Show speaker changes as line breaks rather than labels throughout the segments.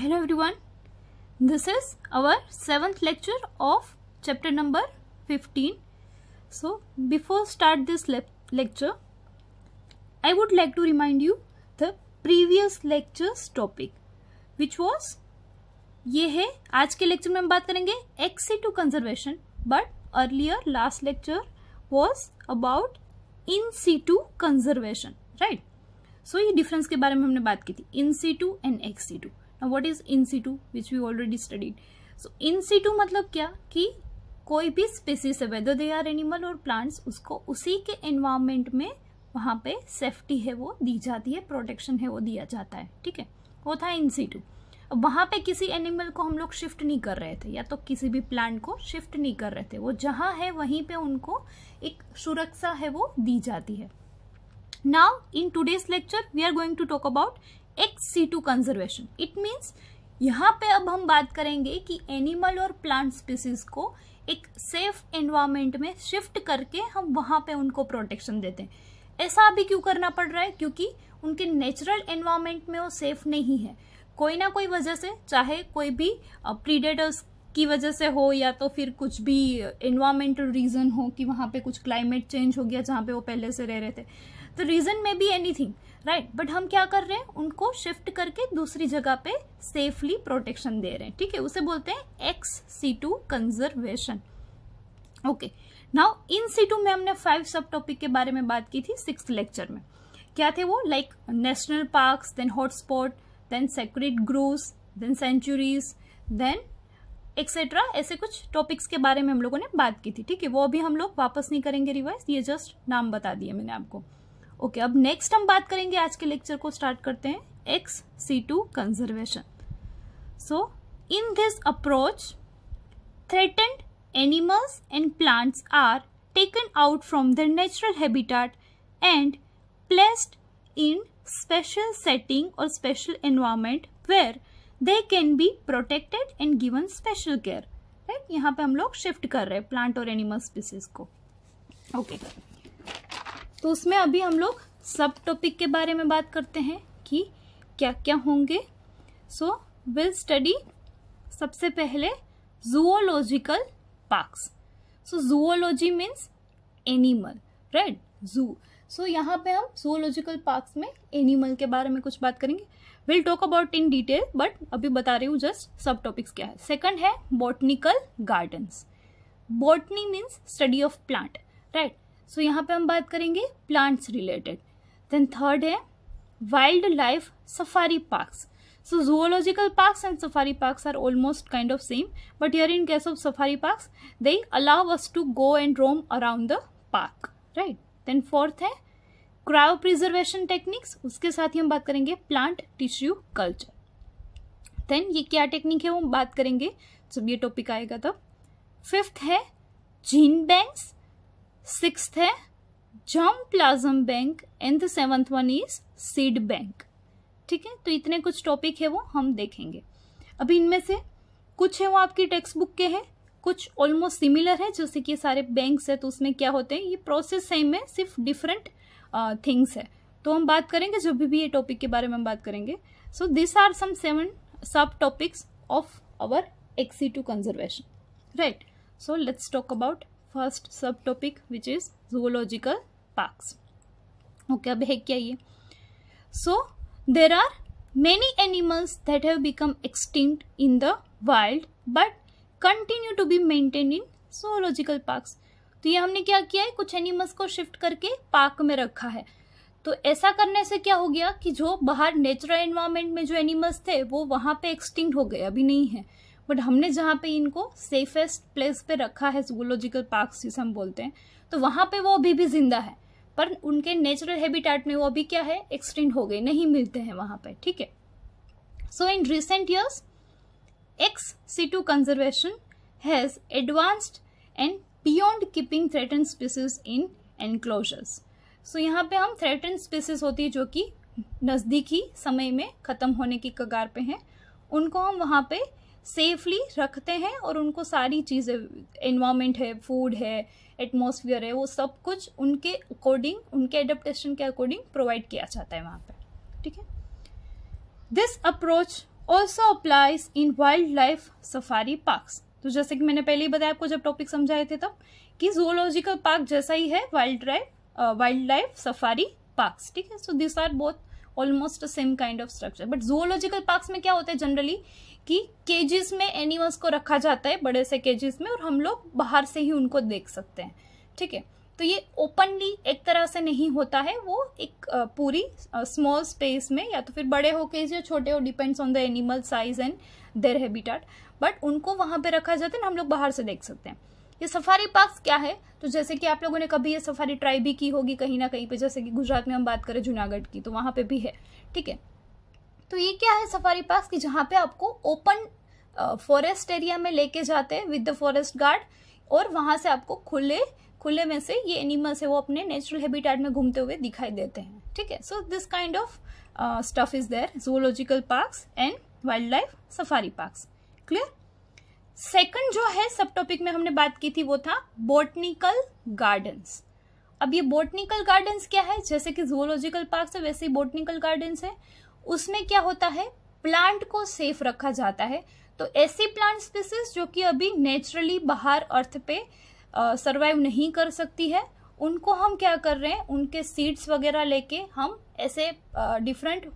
hello everyone this is our seventh lecture of chapter number 15 so before start this le lecture i would like to remind you the previous lectures topic which was ये है आज के lecture में हम बात करेंगे XC to conservation but earlier last lecture was about in situ conservation right so ये difference के बारे में हमने बात की थी in situ and ex situ now what is in situ which we already studied so in situ मतलब क्या कि कोई भी species है whether they are animal or plants उसको उसी के environment में वहाँ पे safety है वो दी जाती है protection है वो दिया जाता है ठीक है वो था in situ अब वहाँ पे किसी एनिमल को हम लोग शिफ्ट नहीं कर रहे थे या तो किसी भी प्लांट को शिफ्ट नहीं कर रहे थे वो जहाँ है वहीं पे उनको एक सुरक्षा है वो दी जाती है now in today's lecture we are going to talk about ex situ conservation it means यहाँ पे अब हम बात करेंगे कि एनिमल और प्लांट स्पीसीज को एक सेफ एनवायरमेंट में शिफ्ट करके हम वहाँ पे उनको प्रोटेक्शन देते हैं ऐसा अभी क्यों करना पड़ रहा है क्योंकि उनके नेचुरल एनवायरमेंट में वो सेफ नहीं है कोई ना कोई वजह से चाहे कोई भी प्रीडेटर्स की वजह से हो या तो फिर कुछ भी एनवायरमेंटल रीज़न हो कि वहाँ पे कुछ क्लाइमेट चेंज हो गया जहाँ पे वो पहले से रह रहे थे द तो रीजन में बी एनीथिंग राइट बट हम क्या कर रहे हैं उनको शिफ्ट करके दूसरी जगह पे सेफली प्रोटेक्शन दे रहे हैं ठीक है उसे बोलते हैं ex situ conservation okay now in situ में हमने फाइव सब टॉपिक के बारे में बात की थी सिक्स लेक्चर में क्या थे वो like national park then hotspot then sacred groves then sanctuaries then etcetera ऐसे कुछ टॉपिक्स के बारे में हम लोगों ने बात की थी ठीक है वो अभी हम लोग वापस नहीं करेंगे रिवाइज ये जस्ट नाम बता दिए मैंने आपको ओके अब नेक्स्ट हम बात करेंगे आज के लेक्चर को स्टार्ट करते हैं ex situ conservation so in this approach threatened animals and plants are taken out from the natural habitat and placed in special setting और special environment where they can be protected and given special care right यहाँ पे हम लोग shift कर रहे हैं plant और animal species को ओके तो उसमें अभी हम लोग सब टॉपिक के बारे में बात करते हैं कि क्या क्या होंगे सो विल स्टडी सबसे पहले zoological parks so zoology means animal right zoo so यहाँ पे हम जूलॉजिकल पार्क्स में एनिमल के बारे में कुछ बात करेंगे will talk about in detail but अभी बता रही हूँ जस्ट सब टॉपिक्स क्या है सेकंड है botanical gardens botany means study of plant right so so, यहाँ पे हम बात करेंगे प्लांट्स रिलेटेड देन थर्ड है wild life safari parks so zoological parks and safari parks are almost kind of same but यर in case of safari parks they allow us to go and roam around the park right then fourth है cryopreservation techniques उसके साथ ही हम बात करेंगे plant tissue culture then ये क्या technique है वो हम बात करेंगे जब ये टॉपिक आएगा तब फिफ्थ है जीन बैंक्स सिक्स्थ है germplasm bank and the seventh one is seed bank ठीक है तो इतने कुछ टॉपिक है वो हम देखेंगे अभी इनमें से कुछ है वो आपकी टेक्स्ट बुक के हैं कुछ ऑलमोस्ट सिमिलर है जैसे कि सारे बैंक्स है तो उसमें क्या होते हैं ये प्रोसेस सेम है सिर्फ डिफरेंट थिंग्स है तो हम बात करेंगे जब भी, भी ये टॉपिक के बारे में हम बात करेंगे so this are some seven sub topics of our XC to conservation right so let's talk about first sub topic which is zoological parks okay अब है क्या ये so there are many animals that have become extinct in the world but continue to be maintain in zoological parks तो ये हमने क्या किया है कुछ एनिमल्स को शिफ्ट करके पार्क में रखा है तो ऐसा करने से क्या हो गया कि जो बाहर नेचुरल एनवायरमेंट में जो एनिमल्स थे वो वहां पे एक्सटिंक्ट हो गए अभी नहीं है बट हमने जहाँ पे इनको सेफेस्ट प्लेस पे रखा है जूलॉजिकल पार्क जिसे हम बोलते हैं तो वहाँ पे वो अभी भी जिंदा है पर उनके नेचुरल हैबिटेट में वो अभी क्या है एक्सटेंड हो गए नहीं मिलते हैं वहाँ पे ठीक है so in recent years ex situ conservation has advanced and beyond keeping threaten species in enclosures so यहाँ पे हम थ्रेटन स्पीसीज होती है जो कि नज़दीकी समय में ख़त्म होने की कगार पे हैं उनको हम वहाँ पे सेफली रखते हैं और उनको सारी चीज़ें इन्वामेंट है फूड है एटमोसफियर है वो सब कुछ उनके अकॉर्डिंग उनके एडप्टेशन के अकॉर्डिंग प्रोवाइड किया जाता है वहाँ पर ठीक है this approach also applies in wild life safari park तो जैसे कि मैंने पहले ही बताया आपको जब टॉपिक समझाए थे तब कि जोलॉजिकल पार्क जैसा ही है wild drive wild life safari park ठीक है so this are both almost same kind of structure but zoological park में क्या होता है जनरली कि केजेस में एनिमल्स को रखा जाता है बड़े से केजेस में और हम लोग बाहर से ही उनको देख सकते हैं ठीक है तो ये ओपनली एक तरह से नहीं होता है वो एक पूरी स्मॉल स्पेस में या तो फिर बड़े हो केज या छोटे हो depends on the animal size and their habitat but उनको वहां पे रखा जाता है ना हम लोग बाहर से देख सकते हैं ये सफारी पार्क क्या है तो जैसे कि आप लोगों ने कभी ये सफारी ट्राई भी की होगी कहीं ना कहीं पे जैसे कि गुजरात में हम बात करें जूनागढ़ की तो वहाँ पे भी है ठीक है तो ये क्या है सफारी पार्क कि जहाँ पे आपको ओपन फॉरेस्ट एरिया में लेके जाते हैं विद द फॉरेस्ट गार्ड और वहाँ से आपको खुले खुले में से ये एनिमल्स है वो अपने नेचुरल हैबिटेट में घूमते हुए दिखाई देते हैं ठीक है so this kind of stuff is there zoological park and wild life safari park clear second जो है सब टॉपिक में हमने बात की थी वो था बोटनिकल गार्डन्स अब ये बोटनिकल गार्डन्स क्या है जैसे कि जूलॉजिकल पार्क है वैसे ही बोटनिकल गार्डन्स है उसमें क्या होता है प्लांट को सेफ रखा जाता है तो ऐसी प्लांट स्पीसीज जो कि अभी नेचुरली बाहर अर्थ पे सरवाइव नहीं कर सकती है उनको हम क्या कर रहे हैं उनके सीड्स वगैरह लेके हम ऐसे डिफरेंट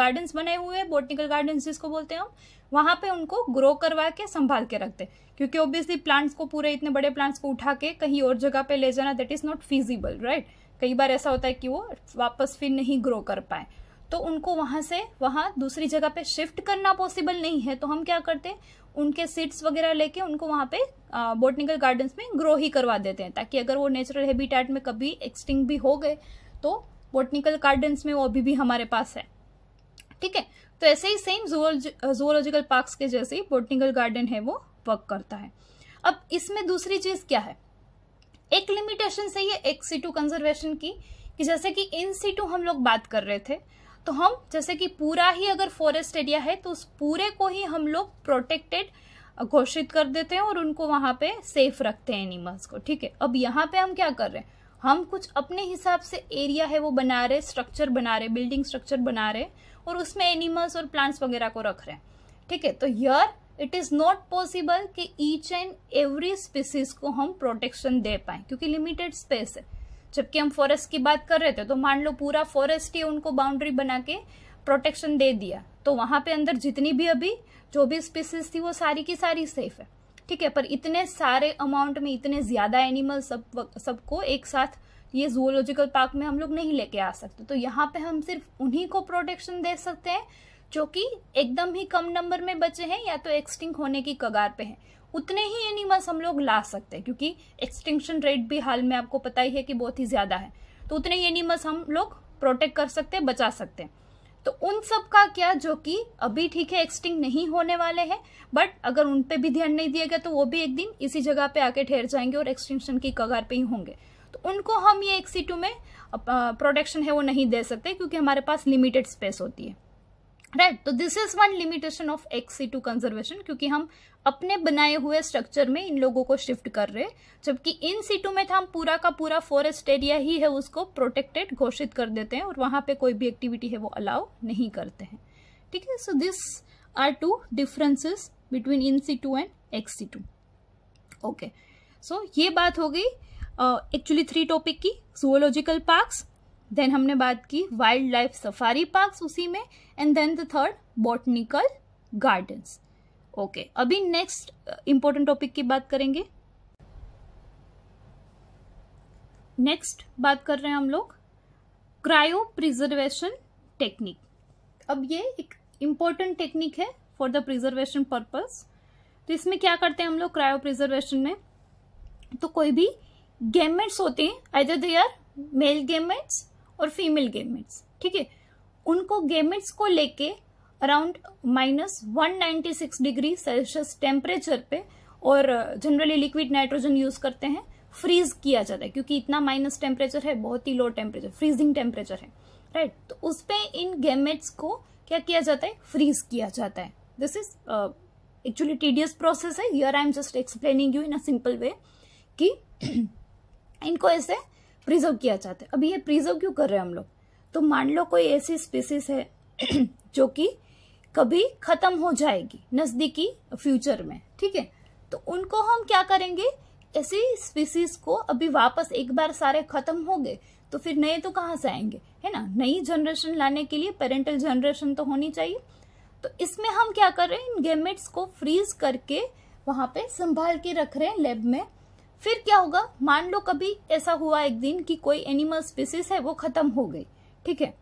गार्डन्स बनाए हुए हैं बोटनिकल गार्डन्स जिसको बोलते हैं हम वहाँ पे उनको ग्रो करवा के संभाल के रखते क्योंकि ओब्वियसली प्लांट्स को पूरे इतने बड़े प्लांट्स को उठा के कहीं और जगह पे ले जाना that is not feasible right कई बार ऐसा होता है कि वो वापस फिर नहीं ग्रो कर पाए तो उनको वहाँ से वहाँ दूसरी जगह पे शिफ्ट करना पॉसिबल नहीं है तो हम क्या करते हैं उनके सीड्स वगैरह लेके उनको वहाँ पे बोटनिकल गार्डन्स में ग्रो ही करवा देते हैं ताकि अगर वो नेचुरल हैबिटेट में कभी एक्सटिंग भी हो गए तो बोटनिकल गार्डन्स में वो अभी भी हमारे पास है ठीक है तो ऐसे ही सेम जोलॉजिकल पार्क्स के जैसे ही बोटनिकल गार्डन है वो वर्क करता है अब इसमें दूसरी चीज क्या है एक लिमिटेशन सही है एक सीटू कंजर्वेशन की कि जैसे कि इन सीटू हम लोग बात कर रहे थे तो हम जैसे कि पूरा ही अगर फॉरेस्ट एरिया है तो उस पूरे को ही हम लोग प्रोटेक्टेड घोषित कर देते हैं और उनको वहां पे सेफ रखते हैं एनिमल्स को ठीक है अब यहाँ पे हम क्या कर रहे हैं हम कुछ अपने हिसाब से एरिया है वो बना रहे स्ट्रक्चर बना रहे बिल्डिंग स्ट्रक्चर बना रहे और उसमें एनिमल्स और प्लांट्स वगैरह को रख रहे हैं ठीक है तो यर इट इज नॉट पॉसिबल कि ईच एंड एवरी स्पीसीज को हम प्रोटेक्शन दे पाए क्योंकि लिमिटेड स्पेस है जबकि हम फॉरेस्ट की बात कर रहे थे तो मान लो पूरा फॉरेस्ट ही उनको बाउंड्री बना के प्रोटेक्शन दे दिया तो वहां पे अंदर जितनी भी अभी जो भी स्पीसीज थी वो सारी की सारी सेफ है ठीक है पर इतने सारे अमाउंट में इतने ज्यादा एनिमल सब सबको एक साथ ये जूलॉजिकल पार्क में हम लोग नहीं लेके आ सकते तो यहाँ पे हम सिर्फ उन्हीं को प्रोटेक्शन दे सकते हैं जो कि एकदम ही कम नंबर में बचे हैं या तो एक्सटिंक होने की कगार पे हैं उतने ही एनिमल्स हम लोग ला सकते हैं क्योंकि एक्सटिंक्शन रेट भी हाल में आपको पता ही है कि बहुत ही ज़्यादा है तो उतने ही एनिमल्स हम लोग प्रोटेक्ट कर सकते हैं बचा सकते हैं तो उन सब का क्या जो कि अभी ठीक है एक्सटिंग नहीं होने वाले हैं बट अगर उन पे भी ध्यान नहीं दिया गया तो वो भी एक दिन इसी जगह पे आके ठहर जाएंगे और एक्सटिंक्शन की कगार पे ही होंगे तो उनको हम ये एक सीटू में प्रोटेक्शन है वो नहीं दे सकते क्योंकि हमारे पास लिमिटेड स्पेस होती है राइट तो this is one limitation of ex situ conservation क्योंकि हम अपने बनाए हुए स्ट्रक्चर में इन लोगों को शिफ्ट कर रहे हैं जबकि इन सीटू में था हम पूरा का पूरा फॉरेस्ट एरिया ही है उसको प्रोटेक्टेड घोषित कर देते हैं और वहां पे कोई भी एक्टिविटी है वो अलाउ नहीं करते हैं ठीक है so this are two differences between in situ and ex situ okay so ये बात हो गई एक्चुअली थ्री टॉपिक की जूलॉजिकल पार्क्स देन हमने बात की वाइल्ड लाइफ सफारी पार्क्स उसी में and then the third botanical gardens okay अभी नेक्स्ट इंपॉर्टेंट टॉपिक की बात करेंगे नेक्स्ट बात कर रहे हैं हम लोग क्रायो प्रिजर्वेशन टेक्निक अब ये एक इम्पॉर्टेंट टेक्निक है फॉर द प्रिजर्वेशन पर्पज तो इसमें क्या करते हैं हम लोग क्रायो प्रिजर्वेशन में तो कोई भी गेमेट्स होते हैं either they are male gametes और फीमेल गेमेट्स ठीक है उनको गेमेट्स को लेके around minus 196 degree Celsius temperature पे और जनरली लिक्विड नाइट्रोजन यूज करते हैं फ्रीज किया जाता है क्योंकि इतना माइनस टेम्परेचर है बहुत ही लो टेम्परेचर फ्रीजिंग टेम्परेचर है राइट right? तो उस पर इन गेमेट्स को क्या किया जाता है फ्रीज किया जाता है this is actually tedious process है यर I am just explaining you in a simple way कि इनको ऐसे प्रिजर्व किया जाता है अभी ये प्रिजर्व क्यों कर रहे हैं हम लोग तो मान लो कोई ऐसी स्पीसीज है जो कि कभी खत्म हो जाएगी नज़दीकी फ्यूचर में ठीक है तो उनको हम क्या करेंगे ऐसी स्पीसीज को अभी वापस एक बार सारे खत्म हो गए तो फिर नए तो कहाँ से आएंगे है ना नई जनरेशन लाने के लिए पेरेंटल जनरेशन तो होनी चाहिए तो इसमें हम क्या कर रहे हैं इन गेमेट्स को फ्रीज करके वहां पे संभाल के रख रहे हैं लैब में फिर क्या होगा मान लो कभी ऐसा हुआ एक दिन कि कोई एनिमल स्पीसीज है वो खत्म हो गई ठीक है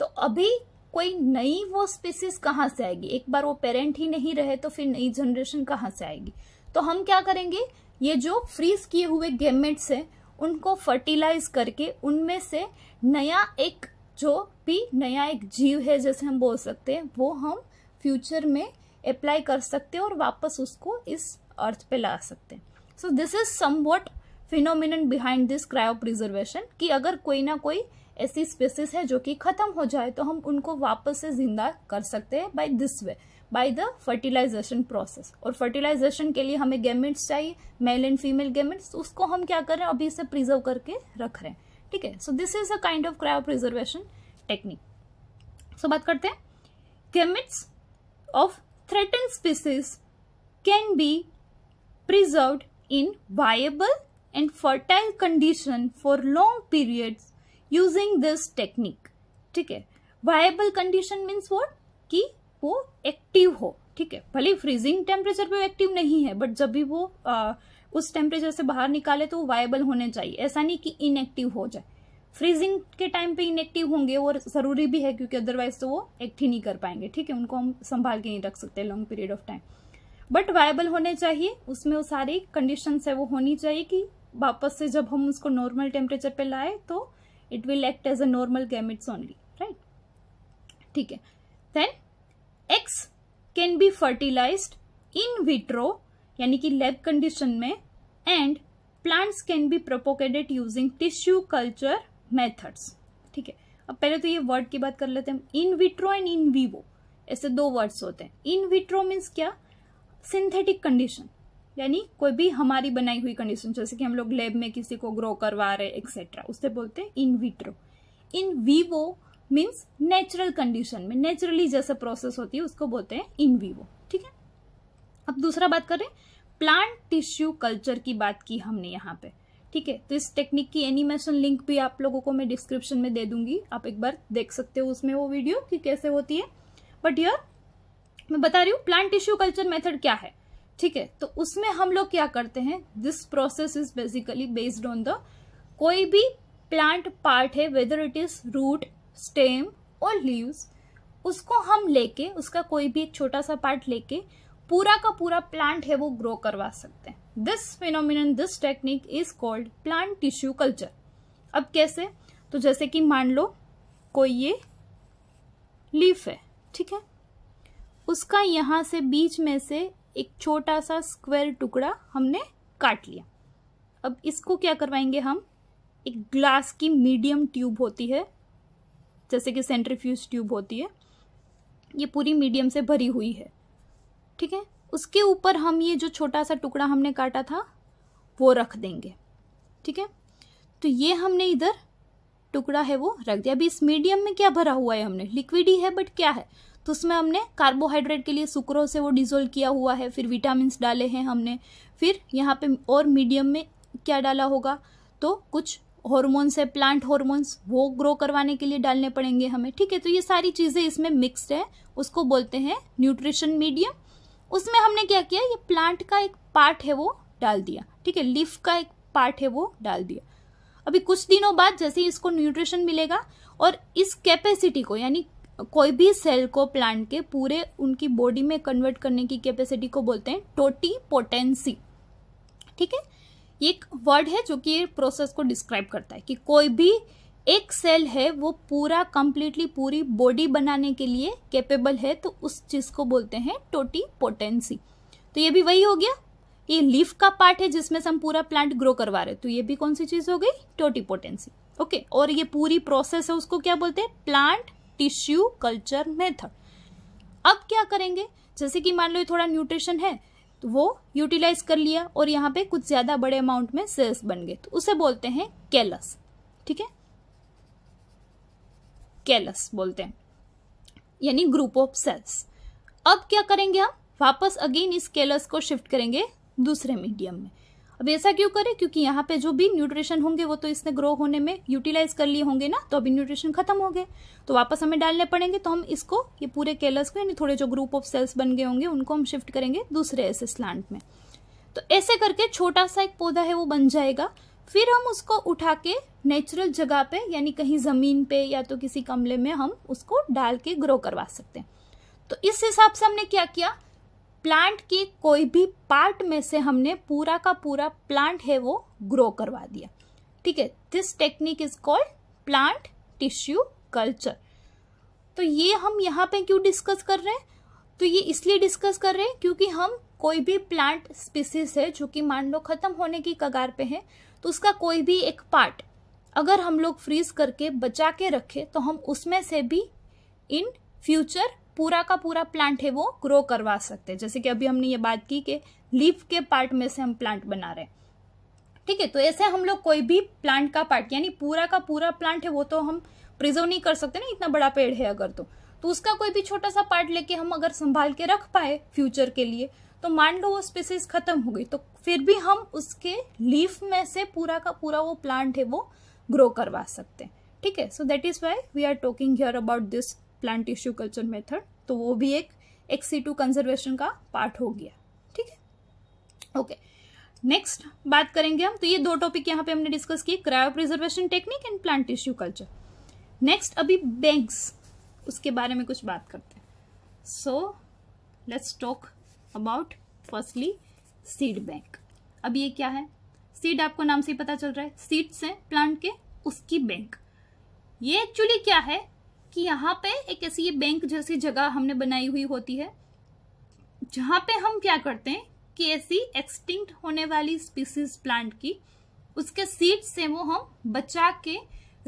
तो अभी कोई नई वो स्पीसीज कहाँ से आएगी एक बार वो पेरेंट ही नहीं रहे तो फिर नई जनरेशन कहाँ से आएगी तो हम क्या करेंगे ये जो फ्रीज किए हुए गेमेट्स हैं उनको फर्टिलाइज करके उनमें से नया एक जो भी नया एक जीव है जैसे हम बोल सकते हैं वो हम फ्यूचर में अप्लाई कर सकते हैं और वापस उसको इस अर्थ पे ला सकते हैं so this is somewhat phenomenon behind this cryopreservation कि अगर कोई ना कोई ऐसी स्पेसिस है जो कि खत्म हो जाए तो हम उनको वापस से जिंदा कर सकते हैं by this way by the fertilization process और फर्टिलाइजेशन के लिए हमें गेमेंट्स चाहिए मेल एंड फीमेल गेमेंट्स उसको हम क्या कर रहे हैं अभी इसे प्रिजर्व करके रख रहे हैं ठीक है so this is a kind of cryopreservation technique so बात करते हैं gametes of threaten species can be preserve in viable and fertile condition for long periods using this technique ठीक है वायबल कंडीशन मीन्स वॉट कि वो active हो ठीक है भले फ्रीजिंग टेम्परेचर पे एक्टिव नहीं है बट जब भी वो आ, उस टेम्परेचर से बाहर निकाले तो वायबल होने चाहिए ऐसा नहीं कि इनएक्टिव हो जाए फ्रीजिंग के टाइम पे इनएक्टिव होंगे और ज़रूरी भी है क्योंकि अदरवाइज तो वो एक्ट ही नहीं कर पाएंगे ठीक है उनको हम संभाल के नहीं रख सकते long period of time but viable होने चाहिए उसमें वो सारी कंडीशन है वो होनी चाहिए कि वापस से जब हम उसको नॉर्मल टेम्परेचर पे लाए तो it will act as a normal gametes only right ठीक है then X can be fertilize in vitro यानी कि लेब कंडीशन में and plants can be propagated using tissue culture methods ठीक है अब पहले तो ये वर्ड की बात कर लेते हैं in vitro and in vivo ऐसे दो वर्ड्स होते हैं इन विट्रो मीन्स क्या सिंथेटिक कंडीशन यानी कोई भी हमारी बनाई हुई कंडीशन जैसे कि हम लोग लैब में किसी को ग्रो करवा रहे एक्सेट्रा उससे बोलते हैं in vitro in vivo means natural condition में नेचुरली जैसे प्रोसेस होती है उसको बोलते हैं इन वीवो ठीक है अब दूसरा बात करें प्लांट टिश्यू कल्चर की बात की हमने यहाँ पे ठीक है तो इस टेक्निक की एनिमेशन लिंक भी आप लोगों को मैं डिस्क्रिप्शन में दे दूंगी आप एक बार देख सकते हो उसमें वो वीडियो कि कैसे होती है बट यर मैं बता रही हूँ प्लांट टिश्यू कल्चर मेथड क्या है ठीक है तो उसमें हम लोग क्या करते हैं this process is basically based on the कोई भी प्लांट पार्ट है whether it is root stem और लीव्स उसको हम लेके उसका कोई भी एक छोटा सा पार्ट लेके पूरा का पूरा प्लांट है वो ग्रो करवा सकते हैं this phenomenon this technique is called plant tissue culture अब कैसे तो जैसे कि मान लो कोई ये लीफ है ठीक है उसका यहाँ से बीच में से एक छोटा सा स्क्वायर टुकड़ा हमने काट लिया अब इसको क्या करवाएंगे हम एक ग्लास की मीडियम ट्यूब होती है जैसे कि सेंट्रीफ्यूज ट्यूब होती है ये पूरी मीडियम से भरी हुई है ठीक है उसके ऊपर हम ये जो छोटा सा टुकड़ा हमने काटा था वो रख देंगे ठीक है तो ये हमने इधर टुकड़ा है वो रख दिया अभी इस मीडियम में क्या भरा हुआ है हमने लिक्विड ही है बट क्या है तो उसमें हमने कार्बोहाइड्रेट के लिए सुक्रो से वो डिजोल्व किया हुआ है फिर विटामिन डाले हैं हमने फिर यहाँ पे और मीडियम में क्या डाला होगा तो कुछ हॉर्मोन्स है प्लांट हॉर्मोन्स वो ग्रो करवाने के लिए डालने पड़ेंगे हमें ठीक है तो ये सारी चीज़ें इसमें मिक्सड है उसको बोलते हैं न्यूट्रिशन मीडियम उसमें हमने क्या किया ये प्लांट का एक पार्ट है वो डाल दिया ठीक है लीफ का एक पार्ट है वो डाल दिया अभी कुछ दिनों बाद जैसे ही इसको न्यूट्रिशन मिलेगा और इस कैपेसिटी को यानी कोई भी सेल को प्लांट के पूरे उनकी बॉडी में कन्वर्ट करने की कैपेसिटी को बोलते हैं टोटी पोटेंसी ठीक है ये एक वर्ड है जो कि प्रोसेस को डिस्क्राइब करता है कि कोई भी एक सेल है वो पूरा कंप्लीटली पूरी बॉडी बनाने के लिए कैपेबल है तो उस चीज को बोलते हैं टोटी पोटेंसी तो ये भी वही हो गया ये लीफ का पार्ट है जिसमें से हम पूरा प्लांट ग्रो करवा रहे तो ये भी कौन सी चीज हो गई टोटी पोटेंसी ओके और ये पूरी प्रोसेस है उसको क्या बोलते हैं प्लांट टिश्यू कल्चर मेथड अब क्या करेंगे जैसे कि मान लो ये थोड़ा न्यूट्रिशन है तो वो यूटिलाइज कर लिया और यहाँ पे कुछ ज्यादा बड़े अमाउंट में सेल्स बन गए तो उसे बोलते हैं कैलस ठीक है कैलस बोलते हैं यानी ग्रुप ऑफ सेल्स अब क्या करेंगे हम वापस अगेन इस कैलस को शिफ्ट करेंगे दूसरे मीडियम में अब ऐसा क्यों करें क्योंकि यहाँ पे जो भी न्यूट्रिशन होंगे वो तो इसने ग्रो होने में यूटिलाइज कर लिए होंगे ना तो अभी न्यूट्रिशन खत्म हो गए तो वापस हमें डालने पड़ेंगे तो हम इसको ये पूरे केलस को यानी थोड़े जो ग्रुप ऑफ सेल्स बन गए होंगे उनको हम शिफ्ट करेंगे दूसरे ऐसे स्लांट में तो ऐसे करके छोटा सा एक पौधा है वो बन जाएगा फिर हम उसको उठा के नेचुरल जगह पे यानी कहीं ज़मीन पे या तो किसी कमले में हम उसको डाल के ग्रो करवा सकते हैं तो इस हिसाब से हमने क्या किया प्लांट की कोई भी पार्ट में से हमने पूरा का पूरा प्लांट है वो ग्रो करवा दिया ठीक है this technique is called plant tissue culture तो ये हम यहाँ पे क्यों डिस्कस कर रहे हैं तो ये इसलिए डिस्कस कर रहे हैं क्योंकि हम कोई भी प्लांट स्पीसीज है जो कि मान लो ख़त्म होने की कगार पे है तो उसका कोई भी एक पार्ट अगर हम लोग फ्रीज करके बचा के रखें तो हम उसमें से भी इन फ्यूचर पूरा का पूरा प्लांट है वो ग्रो करवा सकते हैं जैसे कि अभी हमने ये बात की कि लीफ के पार्ट में से हम प्लांट बना रहे हैं ठीक है तो ऐसे हम लोग कोई भी प्लांट का पार्ट यानी पूरा का पूरा प्लांट है वो तो हम प्रिजर्व नहीं कर सकते ना इतना बड़ा पेड़ है अगर तो तो उसका कोई भी छोटा सा पार्ट लेके हम अगर संभाल के रख पाए फ्यूचर के लिए तो मान लो वो स्पीसीज खत्म हो गई तो फिर भी हम उसके लीफ में से पूरा का पूरा वो प्लांट है वो ग्रो करवा सकते हैं ठीक है so that is why we are talking here about this plant tissue culture method तो वो भी एक एक्सी टू कंजर्वेशन का पार्ट हो गया ठीक है ओके नेक्स्ट बात करेंगे हम तो ये दो टॉपिक यहाँ पे हमने डिस्कस किए cryopreservation technique and plant tissue culture next अभी बैंक्स उसके बारे में कुछ बात करते हैं so let's talk about firstly seed bank अब ये क्या है सीड आपको नाम से ही पता चल रहा है सीड्स हैं प्लांट के उसकी बैंक ये एक्चुअली क्या है कि यहाँ पे एक ऐसी ये बैंक जैसी जगह हमने बनाई हुई होती है जहाँ पे हम क्या करते हैं कि ऐसी एक्सटिंक्ट होने वाली स्पीसीज प्लांट की उसके सीड से वो हम बचा के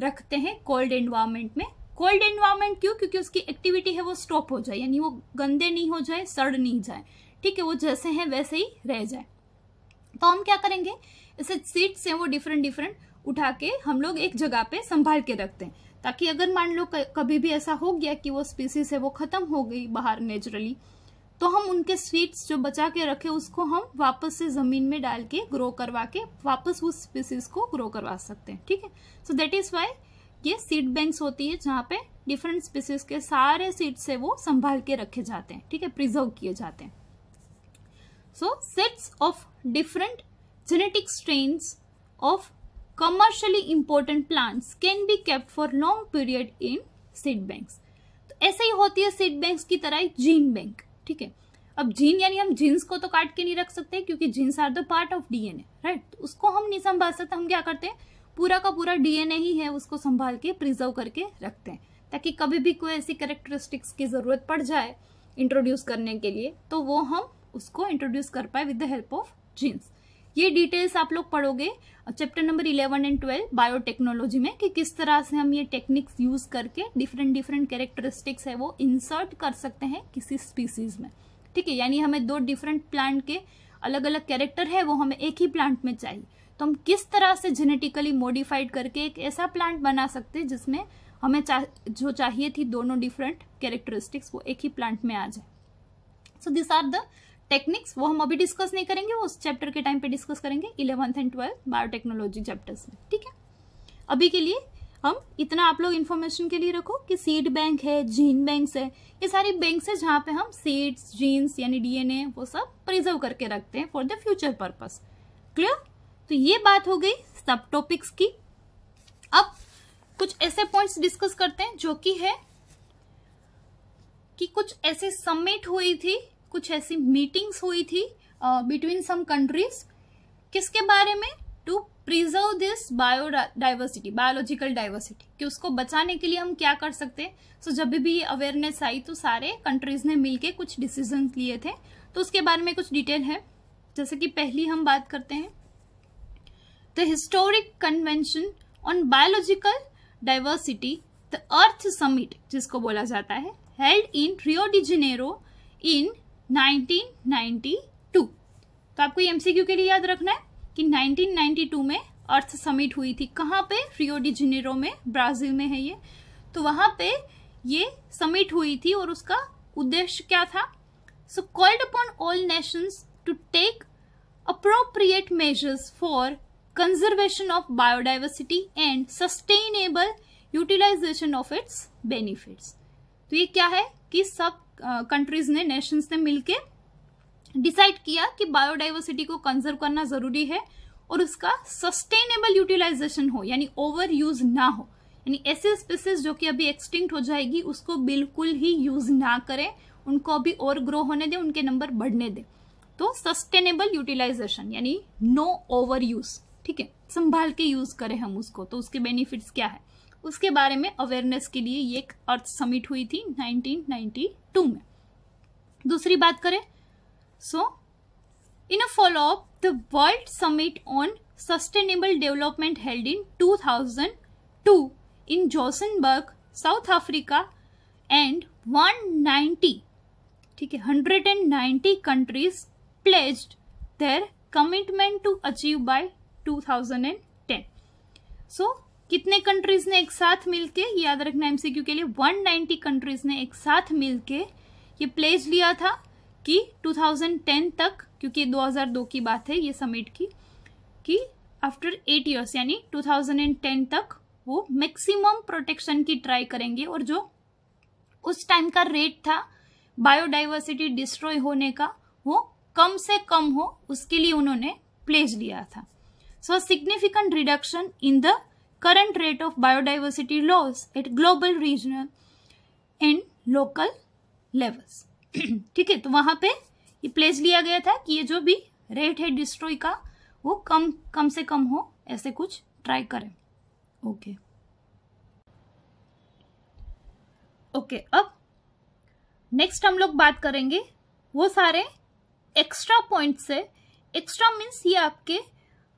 रखते हैं कोल्ड एनवायरमेंट में कोल्ड एनवायरमेंट क्यों क्योंकि उसकी एक्टिविटी है वो स्टॉप हो जाए यानी वो गंदे नहीं हो जाए सड़ नहीं जाए ठीक है वो जैसे हैं वैसे ही रह जाए तो हम क्या करेंगे इसे सीड्स हैं वो डिफरेंट डिफरेंट उठा के हम लोग एक जगह पे संभाल के रखते हैं ताकि अगर मान लो कभी भी ऐसा हो गया कि वो स्पीसीज है वो ख़त्म हो गई बाहर नेचुरली तो हम उनके स्वीट्स जो बचा के रखे उसको हम वापस से ज़मीन में डाल के ग्रो करवा के वापस उस स्पीसीज को ग्रो करवा सकते हैं ठीक है सो दैट इज़ वाई ये सीड बैंक्स होती है जहाँ पे डिफरेंट स्पीसीज के सारे सीड्स से वो संभाल के रखे जाते हैं ठीक है प्रिजर्व किए जाते हैं so sets of different genetic strain of commercially important plants can be kept for long period in seed bank तो ऐसे ही होती है सीड बैंक की तरह जीन बैंक ठीक है अब जीन यानी हम जीन्स को तो काट के नहीं रख सकते क्योंकि genes are the part of DNA right उसको हम नहीं संभाल सकते हम क्या करते हैं पूरा का पूरा डीएनए ही है उसको संभाल के प्रिजर्व करके रखते हैं ताकि कभी भी कोई ऐसी करेक्टरिस्टिक्स की ज़रूरत पड़ जाए इंट्रोड्यूस करने के लिए तो वो हम उसको इंट्रोड्यूस कर पाए with the help of genes ये डिटेल्स आप लोग पढ़ोगे chapter number eleven and twelve biotechnology में कि किस तरह से हम ये टेक्निक्स यूज करके डिफरेंट डिफरेंट कैरेक्टरिस्टिक्स है वो इंसर्ट कर सकते हैं किसी स्पीसीज में ठीक है यानी हमें दो डिफरेंट प्लांट के अलग अलग कैरेक्टर है वो हमें एक ही प्लांट में चाहिए तो हम किस तरह से जेनेटिकली मॉडिफाइड करके एक ऐसा प्लांट बना सकते हैं जिसमें हमें चा, जो चाहिए थी दोनों डिफरेंट कैरेक्टरिस्टिक्स वो एक ही प्लांट में आ जाए so this are the techniques वो हम अभी डिस्कस नहीं करेंगे उस चैप्टर के टाइम पे डिस्कस करेंगे eleventh and twelfth biotechnology chapters में ठीक है अभी के लिए हम इतना आप लोग इन्फॉर्मेशन के लिए रखो कि सीड बैंक है जीन बैंक है ये सारी बैंक है जहाँ पे हम सीड्स जीन्स यानी डीएनए वो सब प्रिजर्व करके रखते हैं for the future purpose clear तो ये बात हो गई सब टॉपिक्स की अब कुछ ऐसे पॉइंट्स डिस्कस करते हैं जो कि है कि कुछ ऐसे सबमिट हुई थी कुछ ऐसी मीटिंग्स हुई थी बिटवीन सम कंट्रीज किसके बारे में to preserve this biodiversity biological diversity कि उसको बचाने के लिए हम क्या कर सकते हैं सो so, जब भी अवेयरनेस आई तो सारे कंट्रीज ने मिलके कुछ डिसीजन लिए थे तो उसके बारे में कुछ डिटेल है जैसे कि पहली हम बात करते हैं the historic convention on biological diversity the earth summit जिसको बोला जाता है हेल्ड इन रियो डी जिनेरो इन 1992 तो आपको एमसीक्यू के लिए याद रखना है कि 1992 में अर्थ समिट हुई थी कहाँ पे रियो डी जनेरो में ब्राजील में है ये तो वहां पे ये समिट हुई थी और उसका उद्देश्य क्या था so called upon all nations to take appropriate measures for conservation of biodiversity and sustainable utilisation of its benefits तो ये क्या है कि सब कंट्रीज ने नेशंस ने मिलके डिसाइड किया कि बायोडाइवर्सिटी को कंजर्व करना जरूरी है और उसका सस्टेनेबल यूटिलाइजेशन हो यानी ओवर यूज ना हो यानी ऐसी स्पीसीज जो कि अभी एक्सटिंक्ट हो जाएगी उसको बिल्कुल ही यूज ना करें उनको अभी और ग्रो होने दें उनके नंबर बढ़ने दें तो सस्टेनेबल यूटिलाइजेशन यानी नो ओवर यूज ठीक है संभाल के यूज करें हम उसको तो उसके बेनिफिट्स क्या है उसके बारे में अवेयरनेस के लिए ये एक अर्थ समिट हुई थी 1992 में दूसरी बात करें so in a follow up the world summit on sustainable development held in 2002 in Johannesburg South Africa and 190 ठीक है 190 countries pledged their commitment to achieve by 2010 so कितने कंट्रीज ने एक साथ मिलके याद रखना एमसीक्यू के लिए 190 कंट्रीज ने एक साथ मिलके ये प्लेज लिया था कि 2010 तक क्योंकि 2002 की बात है ये समिट की कि आफ्टर एट ईयर्स यानी 2010 तक वो मैक्सिमम प्रोटेक्शन की ट्राई करेंगे और जो उस टाइम का रेट था बायोडाइवर्सिटी डिस्ट्रॉय होने का वो कम से कम हो उसके लिए उन्होंने प्लेज लिया था so significant reduction in the current rate of biodiversity loss at global regional and local levels ठीक है तो वहां पे ये प्लेस लिया गया था कि ये जो भी रेट है डिस्ट्रॉय का वो कम कम से कम हो ऐसे कुछ ट्राई करें ओके okay. ओके okay, अब नेक्स्ट हम लोग बात करेंगे वो सारे एक्स्ट्रा पॉइंट्स है एक्स्ट्रा मीन्स ये आपके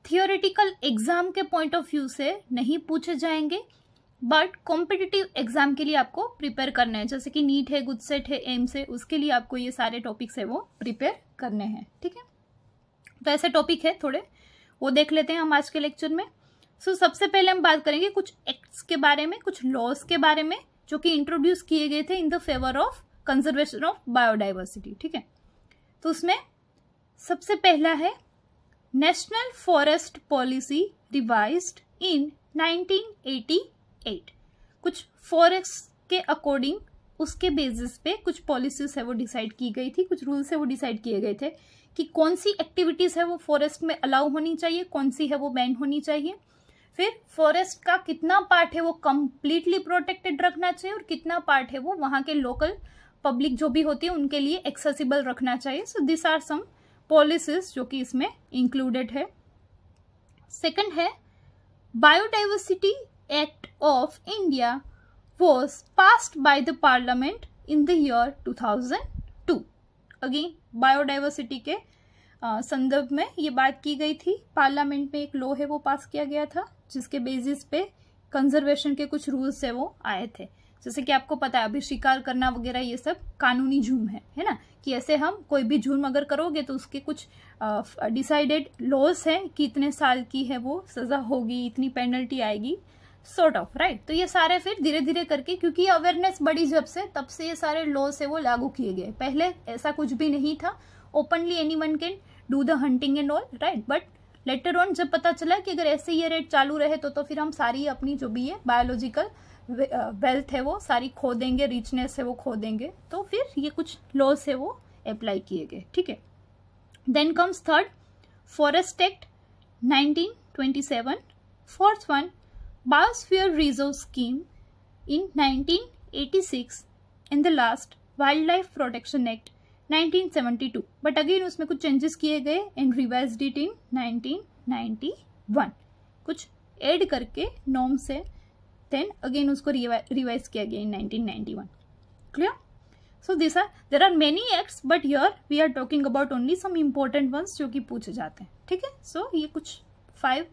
थियोरिटिकल एग्जाम के पॉइंट ऑफ व्यू से नहीं पूछे जाएंगे बट कॉम्पिटिटिव एग्जाम के लिए आपको प्रिपेयर करना है जैसे कि नीट है गुजसेट है एम्स है उसके लिए आपको ये सारे टॉपिक्स है वो प्रिपेयर करने हैं ठीक है तो ऐसे टॉपिक है थोड़े वो देख लेते हैं हम आज के लेक्चर में सो so, सबसे पहले हम बात करेंगे कुछ एक्ट्स के बारे में कुछ लॉस के बारे में जो कि इंट्रोड्यूस किए गए थे in the favour of conservation of biodiversity ठीक है तो उसमें सबसे पहला है policy Forest in nineteen eighty 1988 कुछ फॉरेस्ट के अकॉर्डिंग उसके बेसिस पे कुछ पॉलिसीज है वो डिसाइड की गई थी कुछ रूल्स है वो डिसाइड किए गए थे कि कौन सी एक्टिविटीज़ है वो फॉरेस्ट में अलाउ होनी चाहिए कौन सी है वो बैन होनी चाहिए फिर फॉरेस्ट का कितना पार्ट है वो कम्प्लीटली प्रोटेक्टेड रखना चाहिए और कितना पार्ट है वो वहाँ के लोकल पब्लिक जो भी होती है उनके लिए एक्सेसिबल रखना चाहिए so this are some policies जो कि इसमें इंक्लूडेड है सेकंड है biodiversity act of India was passed by the parliament in the year 2002 again biodiversity के संदर्भ में ये बात की गई थी पार्लियामेंट में एक लॉ है वो पास किया गया था जिसके बेसिस पे कंजर्वेशन के कुछ रूल्स है वो आए थे जैसे कि आपको पता है अभी शिकार करना वगैरह ये सब कानूनी जुर्म है है ना कि ऐसे हम कोई भी जुर्म अगर करोगे तो उसके कुछ डिसाइडेड लॉज हैं कि इतने साल की है वो सज़ा होगी इतनी पेनल्टी आएगी सॉर्ट ऑफ राइट तो ये सारे फिर धीरे धीरे करके क्योंकि अवेयरनेस बढ़ी जब से तब से ये सारे लॉस है वो लागू किए गए पहले ऐसा कुछ भी नहीं था openly anyone can do the hunting and all right but later on जब पता चला कि अगर ऐसे ये रेट चालू रहे तो तो फिर हम सारी अपनी जो भी है बायोलॉजिकल वेल्थ है वो सारी खो देंगे रिचनेस है वो खो देंगे तो फिर ये कुछ लॉस है वो अप्लाई किए गए ठीक है then comes third forest act nineteen twenty seven fourth one biosphere reserve scheme in nineteen eighty six in the last wildlife protection act nineteen seventy two but again उसमें कुछ changes किए गए and revise it in nineteen one कुछ add करके norms है then again उसको revise किया गया in 1991 clear so this are there are many acts but yeah we are talking about only some important ones जो कि पूछे जाते हैं ठीक है सो ये कुछ फाइव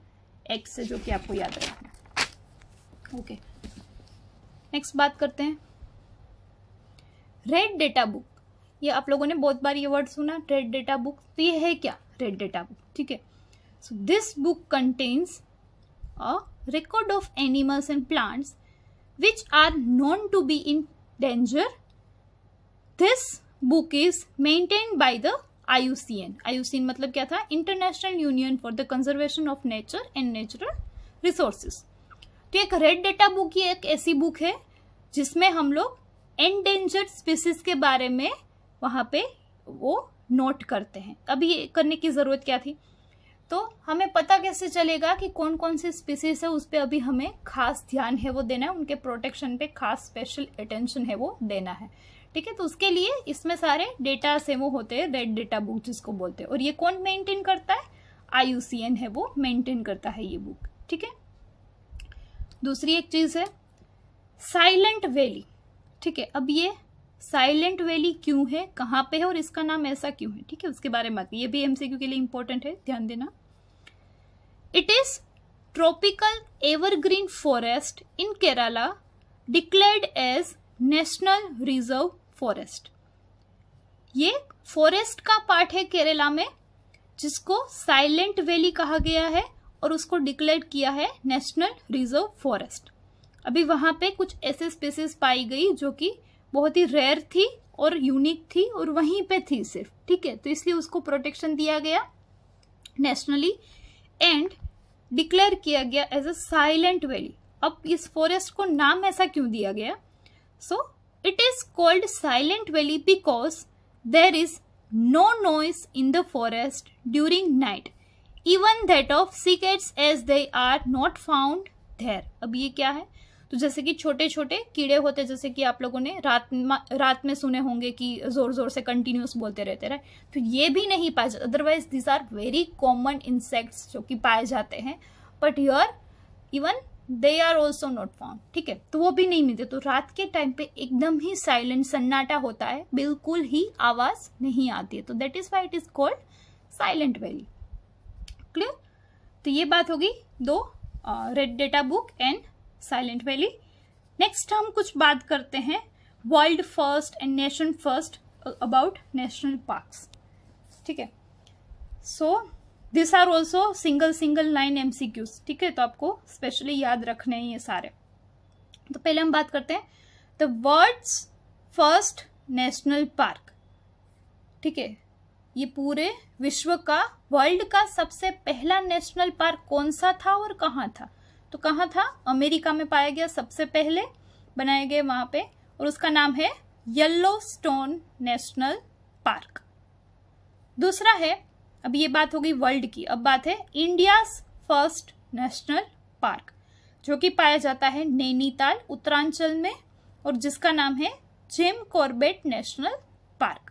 एक्ट्स है जो कि आपको याद रखना है ओके नेक्स्ट बात करते हैं रेड डेटा बुक ये आप लोगों ने बहुत बार ये वर्ड सुना रेड डेटा बुक तो ये है क्या रेड डेटा बुक ठीक है so this book contains a record of animals and plants which are known to be in danger. This book is maintained by the IUCN. IUCN मतलब क्या था international union for the conservation of nature and natural resources तो एक red data book ये एक ऐसी book है जिसमें हम लोग एंडेंजर्ड स्पीसीज के बारे में वहाँ पे वो नोट करते हैं अभी ये करने की ज़रूरत क्या थी तो हमें पता कैसे चलेगा कि कौन कौन सी स्पीसीज है उस पर अभी हमें खास ध्यान है वो देना है उनके प्रोटेक्शन पे खास स्पेशल अटेंशन है वो देना है ठीक है तो उसके लिए इसमें सारे डेटा से वो होते हैं रेड डेटा बुक जिसको बोलते हैं और ये कौन मेंटेन करता है आई है वो मेंटेन करता है ये बुक ठीक है दूसरी एक चीज़ है साइलेंट वैली ठीक है अब ये साइलेंट वैली क्यों है कहाँ पे है और इसका नाम ऐसा क्यों है ठीक है उसके बारे में ये भी एमसीक्यू के लिए इंपॉर्टेंट है ध्यान देना it is tropical evergreen forest in Kerala declared as national reserve forest ये फॉरेस्ट का पार्ट है केरला में जिसको साइलेंट वैली कहा गया है और उसको डिक्लेयर किया है नेशनल रिजर्व फॉरेस्ट अभी वहां पे कुछ ऐसे स्पेसिस पाई गई जो कि बहुत ही रेयर थी और यूनिक थी और वहीं पे थी सिर्फ ठीक है तो इसलिए उसको प्रोटेक्शन दिया गया नेशनली एंड डिक्लेयर किया गया एज अ साइलेंट वैली अब इस फॉरेस्ट को नाम ऐसा क्यों दिया गया so it is called silent valley because there is no noise in the forest during night even that of cicadas as they are not found there अब ये क्या है तो जैसे कि छोटे छोटे कीड़े होते हैं जैसे कि आप लोगों ने रात रात में सुने होंगे कि जोर जोर से कंटिन्यूस बोलते रहते रहे तो ये भी नहीं पाए जाते otherwise these are very common insects जो कि पाए जाते हैं but yeah even they are also not found ठीक है तो वो भी नहीं मिलते तो रात के टाइम पे एकदम ही साइलेंट सन्नाटा होता है बिल्कुल ही आवाज नहीं आती है तो that is why it is called silent valley clear तो ये बात होगी दो red data book and silent valley next हम कुछ बात करते हैं world first and nation first about national parks ठीक है so this are also single single line एम ठीक है तो आपको स्पेशली याद रखने हैं ये सारे तो पहले हम बात करते हैं the world's first national park ठीक है ये पूरे विश्व का वर्ल्ड का सबसे पहला नेशनल पार्क कौन सा था और कहाँ था तो कहाँ था अमेरिका में पाया गया सबसे पहले बनाए गए वहां पे और उसका नाम है येल्लो स्टोन नेशनल पार्क दूसरा है अब ये बात हो गई वर्ल्ड की अब बात है इंडिया फर्स्ट नेशनल पार्क जो कि पाया जाता है नैनीताल उत्तरांचल में और जिसका नाम है जिम कॉर्बेट नेशनल पार्क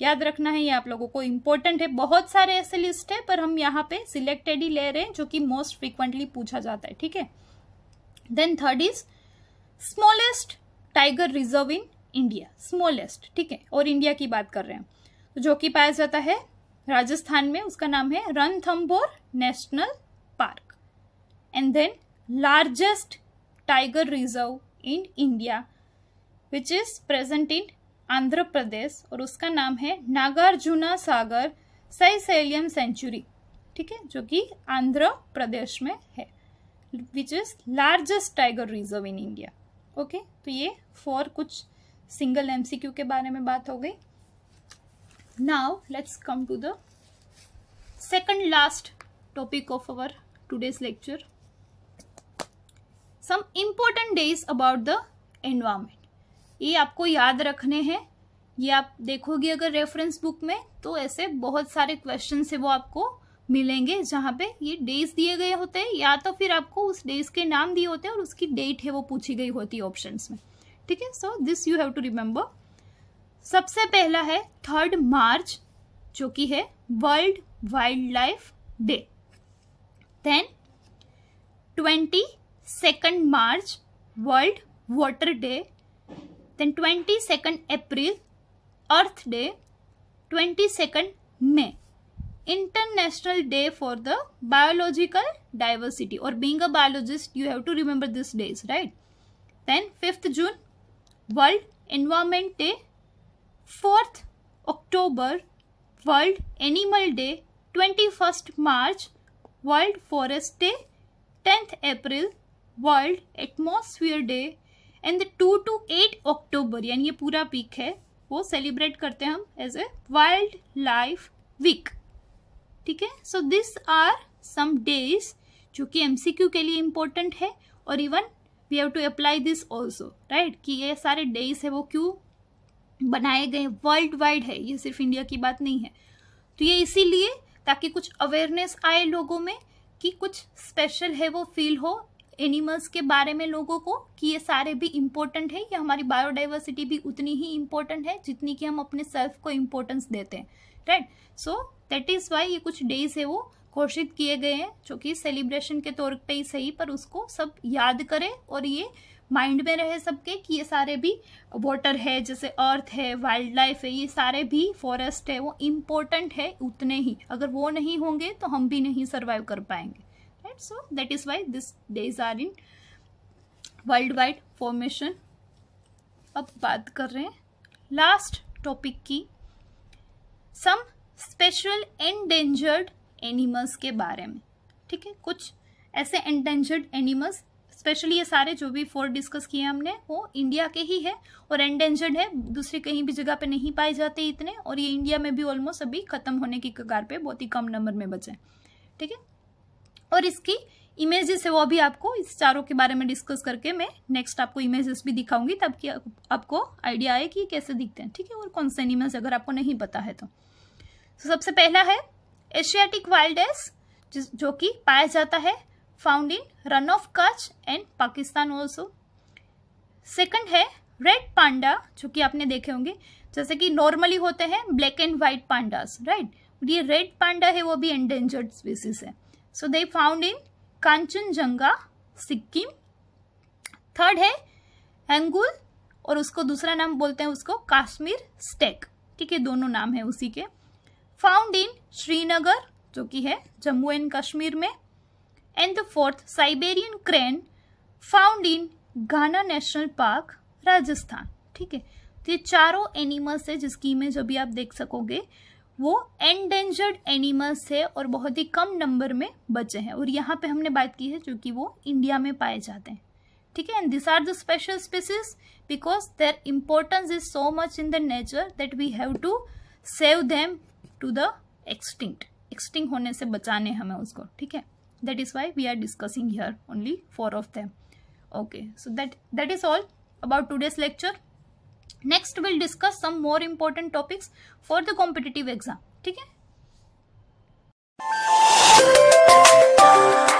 याद रखना है ये आप लोगों को इम्पोर्टेंट है बहुत सारे ऐसे लिस्ट है पर हम यहाँ पे सिलेक्टेड ही ले रहे हैं जो कि मोस्ट फ्रिक्वेंटली पूछा जाता है ठीक है then third is smallest tiger reserve in India smallest ठीक है और इंडिया की बात कर रहे हैं तो जो कि पाया जाता है राजस्थान में उसका नाम है Ranthambore national park and then largest tiger reserve in India which is present in Andhra Pradesh और उसका नाम है नागार्जुना सागर सैलियम सेंचुरी ठीक है जो कि आंध्र प्रदेश में है which is largest tiger reserve in India okay तो ये फॉर कुछ सिंगल एमसीक्यू के बारे में बात हो गई now let's come to the second last topic of our today's lecture some important days about the environment ये आपको याद रखने हैं ये आप देखोगे अगर रेफरेंस बुक में तो ऐसे बहुत सारे क्वेश्चन से वो आपको मिलेंगे जहाँ पे ये डेज दिए गए होते हैं या तो फिर आपको उस डेज के नाम दिए होते हैं और उसकी डेट है वो पूछी गई होती है ऑप्शन में ठीक है so this you have to remember सबसे पहला है थर्ड मार्च जो कि है world wildlife day then twenty second March world water day Then 22nd April, Earth Day, 22nd May. International Day for the Biological Diversity or being a biologist you have to remember these days right. Then 5th June World Environment Day 4th October World Animal Day 21st March World Forest Day 10th April World Atmosphere Day and the two to eight October यानी ये पूरा week है वो celebrate करते हैं हम as a wildlife week ठीक है so this are some days जो कि क्यू के लिए इम्पोर्टेंट है और even we have to apply this also right कि ये सारे डेज है वो क्यों बनाए गए वर्ल्ड वाइड है ये सिर्फ इंडिया की बात नहीं है तो ये इसीलिए ताकि कुछ अवेयरनेस आए लोगों में कि कुछ स्पेशल है वो फील हो एनिमल्स के बारे में लोगों को कि ये सारे भी इम्पोर्टेंट है या हमारी बायोडाइवर्सिटी भी उतनी ही इम्पोर्टेंट है जितनी कि हम अपने सेल्फ को इम्पोर्टेंस देते हैं right so that is why ये कुछ डेज है वो घोषित किए गए हैं जो कि सेलिब्रेशन के तौर पे ही सही पर उसको सब याद करें और ये माइंड में रहे सबके कि ये सारे भी वाटर है जैसे अर्थ है वाइल्ड लाइफ है ये सारे भी फॉरेस्ट है वो इम्पोर्टेंट है उतने ही अगर वो नहीं होंगे तो हम भी नहीं सर्वाइव कर पाएंगे right so that is why this days are in worldwide formation formation अब बात कर रहे हैं लास्ट टॉपिक की सम स्पेशल एंडेंजर्ड एनिमल्स के बारे में ठीक है कुछ ऐसे एंडेंजर्ड एनिमल्स स्पेशली ये सारे जो भी फोर डिस्कस किए हमने वो इंडिया के ही है और एंडेंजर्ड है दूसरी कहीं भी जगह पे नहीं पाए जाते इतने और ये इंडिया में भी ऑलमोस्ट अभी खत्म होने की कगार पे बहुत ही कम नंबर में बचे ठीक है और इसकी इमेजेस है वो अभी आपको इस चारों के बारे में डिस्कस करके मैं नेक्स्ट आपको इमेजेस भी दिखाऊंगी तब कि आपको आइडिया आए कि कैसे दिखते हैं ठीक है और कौन से एनिमल्स अगर आपको नहीं पता है तो, तो सबसे पहला है एशियाटिक वाइल्ड एस जो कि पाया जाता है found in Rann of Kutch and Pakistan also second है रेड पांडा जो कि आपने देखे होंगे जैसे कि नॉर्मली होते हैं black and white pandas right ये रेड पांडा है वो भी एंडेंजर्ड स्पीसीज है so they found in Kangchenjunga Sikkim third है एंगुल और उसको दूसरा नाम बोलते हैं उसको काश्मीर स्टेक ठीक है दोनों नाम है उसी के फाउंड इन श्रीनगर जो कि है जम्मू एंड कश्मीर में and the fourth Siberian crane found in Ghana national park Rajasthan ठीक है तो ये चारों एनिमल्स है जिसकी इमेज अभी आप देख सकोगे वो एंडेंजर्ड एनिमल्स थे और बहुत ही कम नंबर में बचे हैं और यहाँ पे हमने बात की है जो कि वो इंडिया में पाए जाते हैं ठीक है and this are the special species because their importance is so much in the nature that we have to save them to the extinct extinct होने से बचाने हमें उसको ठीक है that is why we are discussing here only four of them okay so that that is all about today's lecture next will discuss some more important topics for the competitive exam ठीक है